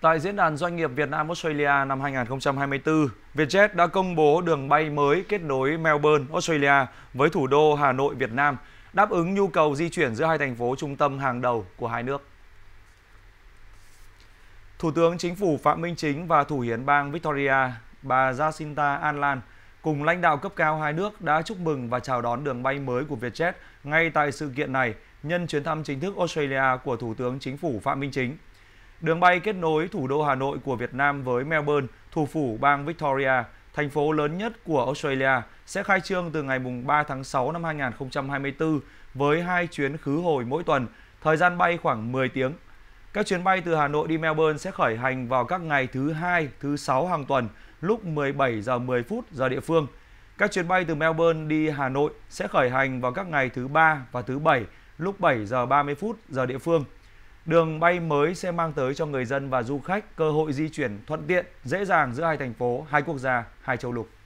Tại Diễn đàn Doanh nghiệp Việt Nam Australia năm 2024, Vietjet đã công bố đường bay mới kết nối Melbourne, Australia với thủ đô Hà Nội, Việt Nam, đáp ứng nhu cầu di chuyển giữa hai thành phố trung tâm hàng đầu của hai nước. Thủ tướng Chính phủ Phạm Minh Chính và Thủ hiến bang Victoria, bà Jacinta Anlan, cùng lãnh đạo cấp cao hai nước đã chúc mừng và chào đón đường bay mới của Vietjet ngay tại sự kiện này nhân chuyến thăm chính thức Australia của Thủ tướng Chính phủ Phạm Minh Chính – Đường bay kết nối thủ đô Hà Nội của Việt Nam với Melbourne, thủ phủ bang Victoria, thành phố lớn nhất của Australia, sẽ khai trương từ ngày 3 tháng 6 năm 2024 với hai chuyến khứ hồi mỗi tuần, thời gian bay khoảng 10 tiếng. Các chuyến bay từ Hà Nội đi Melbourne sẽ khởi hành vào các ngày thứ hai, thứ sáu hàng tuần lúc 17 giờ 10 phút giờ địa phương. Các chuyến bay từ Melbourne đi Hà Nội sẽ khởi hành vào các ngày thứ ba và thứ bảy lúc 7 giờ 30 phút giờ địa phương. Đường bay mới sẽ mang tới cho người dân và du khách cơ hội di chuyển thuận tiện, dễ dàng giữa hai thành phố, hai quốc gia, hai châu lục.